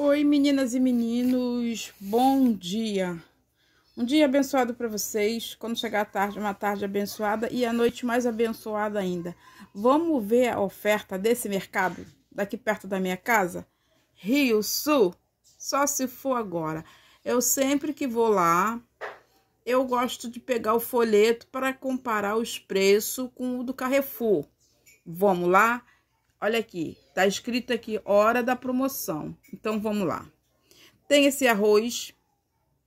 Oi, meninas e meninos, bom dia. Um dia abençoado para vocês. Quando chegar a tarde, uma tarde abençoada e a noite mais abençoada ainda. Vamos ver a oferta desse mercado daqui perto da minha casa? Rio Sul, só se for agora. Eu sempre que vou lá, eu gosto de pegar o folheto para comparar os preços com o do Carrefour. Vamos lá? Olha aqui, tá escrito aqui hora da promoção. Então vamos lá. Tem esse arroz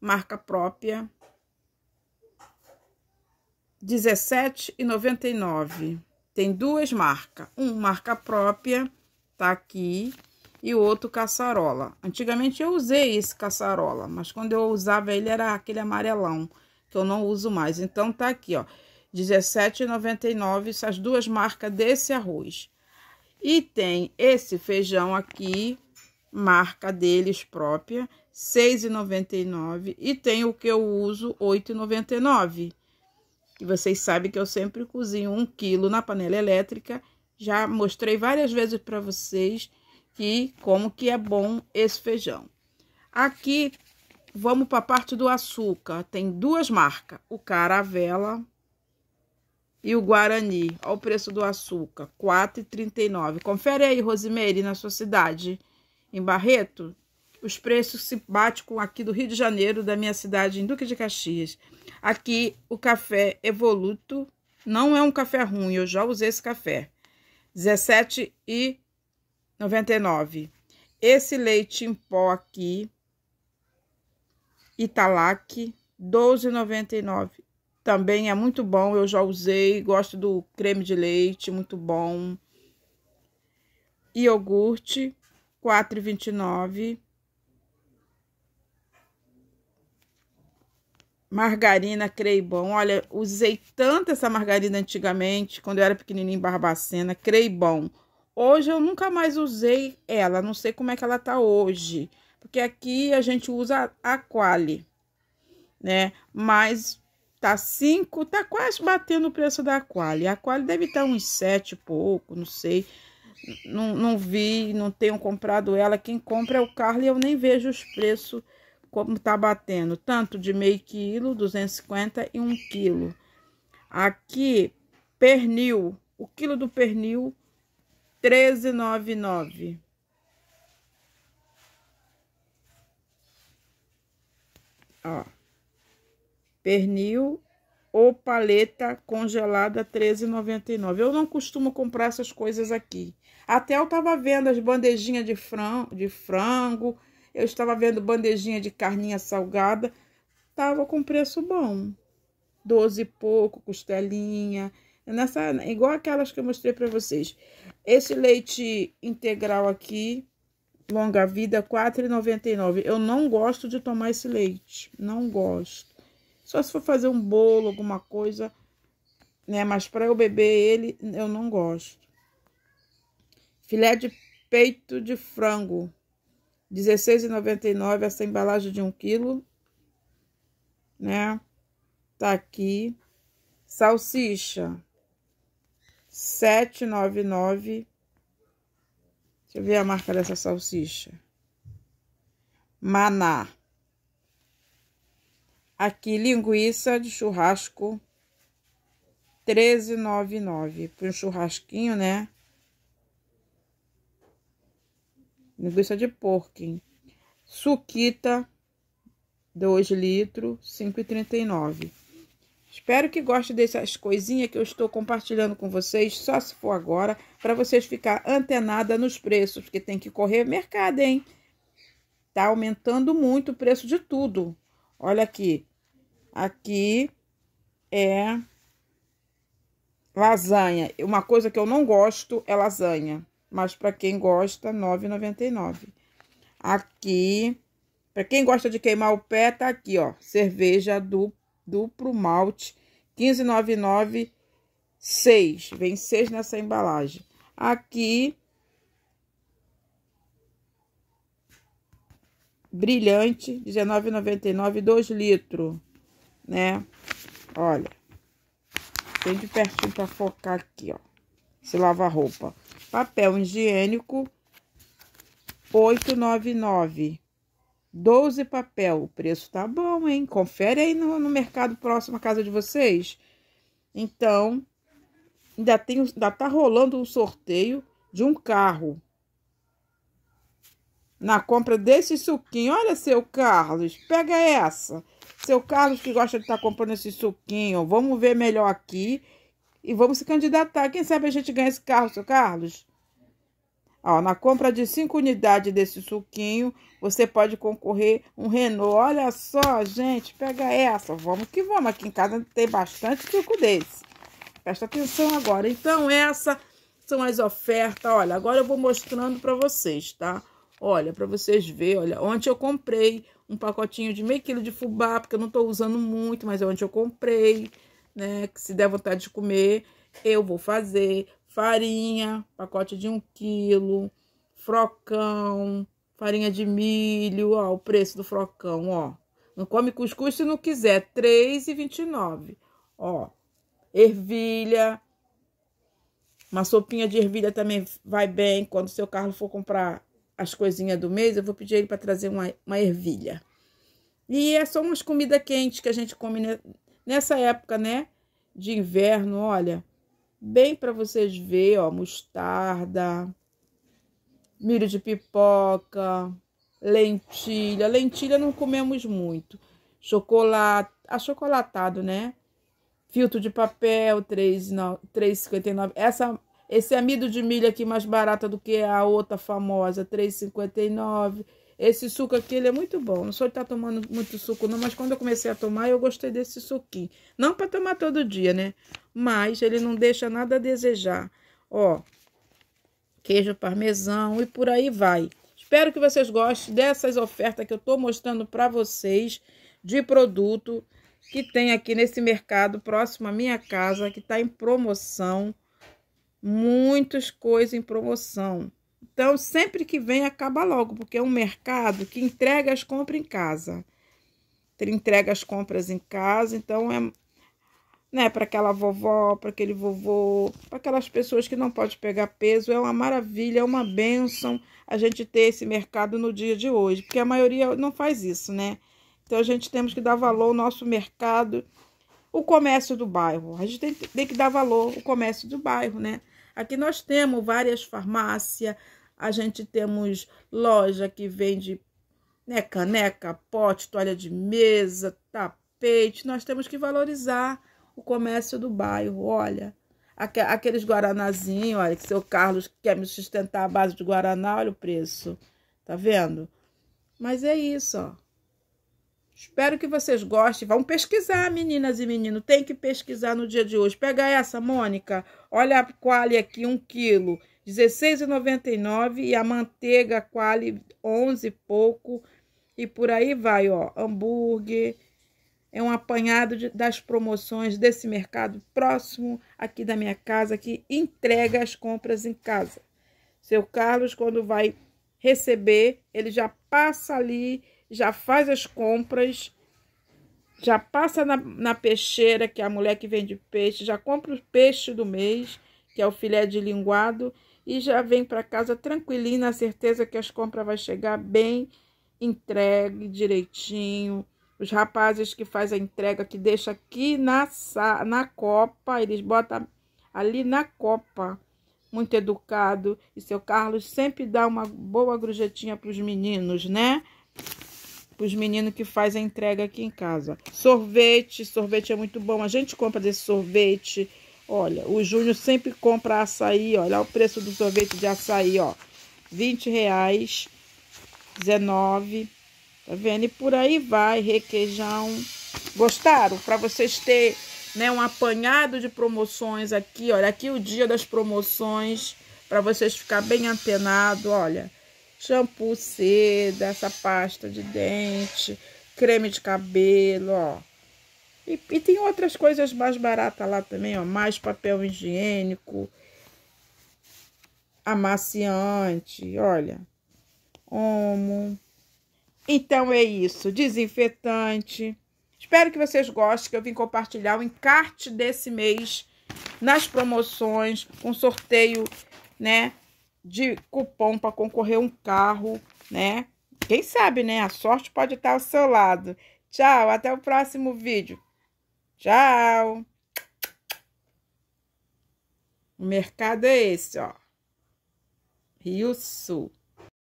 marca própria R$17,99. Tem duas marcas, um marca própria tá aqui e o outro caçarola. Antigamente eu usei esse caçarola, mas quando eu usava ele era aquele amarelão que eu não uso mais. Então tá aqui, ó, 17,99 essas duas marcas desse arroz. E tem esse feijão aqui, marca deles própria, R$ 6,99. E tem o que eu uso, R$ 8,99. E vocês sabem que eu sempre cozinho um quilo na panela elétrica. Já mostrei várias vezes para vocês que como que é bom esse feijão. Aqui, vamos para a parte do açúcar. Tem duas marcas, o Caravela e o Guarani, ao preço do açúcar, R$ 4,39. Confere aí, Rosimeire, na sua cidade, em Barreto, os preços se batem com aqui do Rio de Janeiro, da minha cidade, em Duque de Caxias. Aqui, o café Evoluto não é um café ruim, eu já usei esse café. R$ 17,99. Esse leite em pó aqui, Italac, R$ 12,99 também é muito bom, eu já usei, gosto do creme de leite, muito bom. Iogurte, R$ 4,29. Margarina bom Olha, usei tanto essa margarina antigamente, quando eu era pequenininha em Barbacena, bom Hoje eu nunca mais usei ela, não sei como é que ela tá hoje. Porque aqui a gente usa a Quali, né? Mas Tá 5, tá quase batendo o preço da Quali. A Quali deve estar tá uns 7 pouco, não sei. Não, não vi, não tenho comprado ela. Quem compra é o Carly, eu nem vejo os preços como tá batendo. Tanto de meio quilo, 250 e 1 um quilo. Aqui, pernil. O quilo do pernil, 13,99. Ó pernil ou paleta congelada 13,99. Eu não costumo comprar essas coisas aqui. Até eu estava vendo as bandejinhas de frango, de frango, eu estava vendo bandejinha de carninha salgada, tava com preço bom. Doze e pouco, costelinha, nessa igual aquelas que eu mostrei para vocês. Esse leite integral aqui, longa vida, 4,99. Eu não gosto de tomar esse leite, não gosto. Só se for fazer um bolo, alguma coisa, né? Mas para eu beber ele, eu não gosto. Filé de peito de frango, R$16,99 essa embalagem de 1 quilo, né? Tá aqui. Salsicha, R$7,99. Deixa eu ver a marca dessa salsicha. Maná, Aqui, linguiça de churrasco, 13,99 para um churrasquinho, né? Linguiça de porquinho. Suquita, 2 litros, 5,39. Espero que goste dessas coisinhas que eu estou compartilhando com vocês, só se for agora, para vocês ficar antenada nos preços, porque tem que correr mercado, hein? Tá aumentando muito o preço de tudo. Olha aqui, Aqui é lasanha. Uma coisa que eu não gosto é lasanha, mas para quem gosta, 9,99. Aqui, para quem gosta de queimar o pé, tá aqui, ó, cerveja duplo malte, 15,99, 6. Vem 6 nessa embalagem. Aqui brilhante, 19,99, 2 litros né? Olha, tem de pertinho pra focar aqui, ó. Se lava roupa. Papel higiênico, 899. 12 papel. O preço tá bom, hein? Confere aí no, no mercado próximo à casa de vocês. Então, ainda, tem, ainda tá rolando um sorteio de um carro. Na compra desse suquinho. Olha, seu Carlos, pega essa. Seu Carlos que gosta de estar tá comprando esse suquinho, vamos ver melhor aqui e vamos se candidatar. Quem sabe a gente ganha esse carro, seu Carlos? Ó, na compra de cinco unidades desse suquinho, você pode concorrer um Renault. Olha só, gente, pega essa. Vamos que vamos. Aqui em casa tem bastante suco desse. Presta atenção agora. Então, essa são as ofertas. Olha, agora eu vou mostrando para vocês, tá? Olha, para vocês verem, olha, ontem eu comprei um pacotinho de meio quilo de fubá, porque eu não estou usando muito, mas é onde eu comprei, né? Que se der vontade de comer, eu vou fazer. Farinha, pacote de um quilo, frocão, farinha de milho, ó, o preço do frocão, ó. Não come cuscuz se não quiser, R$3,29, ó. Ervilha, uma sopinha de ervilha também vai bem quando o seu carro for comprar as coisinhas do mês, eu vou pedir ele para trazer uma, uma ervilha. E é só umas comidas quentes que a gente come nessa época, né? De inverno, olha. Bem para vocês ver, ó, mostarda, milho de pipoca, lentilha. Lentilha não comemos muito. Chocolate, achocolatado, ah, né? Filtro de papel, R$3,59. Essa esse amido de milho aqui mais barata do que a outra famosa, R$3,59. Esse suco aqui, ele é muito bom. Não sou de estar tá tomando muito suco, não, mas quando eu comecei a tomar, eu gostei desse suquinho. Não para tomar todo dia, né? Mas ele não deixa nada a desejar. Ó, queijo parmesão e por aí vai. Espero que vocês gostem dessas ofertas que eu estou mostrando para vocês de produto que tem aqui nesse mercado próximo à minha casa, que está em promoção muitas coisas em promoção. Então, sempre que vem, acaba logo, porque é um mercado que entrega as compras em casa. Ele entrega as compras em casa, então é né, para aquela vovó, para aquele vovô, para aquelas pessoas que não podem pegar peso. É uma maravilha, é uma bênção a gente ter esse mercado no dia de hoje, porque a maioria não faz isso, né? Então a gente temos que dar valor ao nosso mercado, o comércio do bairro. A gente tem, tem que dar valor ao comércio do bairro, né? Aqui nós temos várias farmácias, a gente temos loja que vende né, caneca, pote, toalha de mesa, tapete. Nós temos que valorizar o comércio do bairro. Olha, aqueles guaranazinhos, olha, que seu Carlos quer me sustentar à base de guaraná, olha o preço. Tá vendo? Mas é isso, ó. Espero que vocês gostem. Vão pesquisar, meninas e meninos. Tem que pesquisar no dia de hoje. Pega essa, Mônica. Olha a quali aqui, 1 quilo, R$16,99. E a manteiga quali, 11 e pouco. E por aí vai, ó. Hambúrguer. É um apanhado de, das promoções desse mercado próximo aqui da minha casa, que entrega as compras em casa. Seu Carlos, quando vai receber, ele já passa ali já faz as compras, já passa na, na peixeira, que é a mulher que vende peixe, já compra o peixe do mês, que é o filé de linguado, e já vem para casa tranquilinho, na certeza que as compras vai chegar bem entregue direitinho. Os rapazes que faz a entrega, que deixa aqui na, na copa, eles botam ali na copa, muito educado. E seu Carlos sempre dá uma boa grujetinha para os meninos, né? os meninos que fazem a entrega aqui em casa. Sorvete, sorvete é muito bom. A gente compra desse sorvete. Olha, o Júnior sempre compra açaí, olha, o preço do sorvete de açaí, ó. 20 reais, 19, tá vendo? E por aí vai, requeijão. Gostaram? Para vocês terem né, um apanhado de promoções aqui, olha, aqui é o dia das promoções, para vocês ficar bem antenado, olha shampoo, seda, essa pasta de dente, creme de cabelo, ó. E, e tem outras coisas mais baratas lá também, ó. Mais papel higiênico, amaciante, olha. Homo. Então é isso, desinfetante. Espero que vocês gostem, que eu vim compartilhar o encarte desse mês nas promoções, um sorteio, né, de cupom para concorrer um carro, né? Quem sabe, né? A sorte pode estar ao seu lado. Tchau, até o próximo vídeo. Tchau. O mercado é esse, ó. Rio Sul.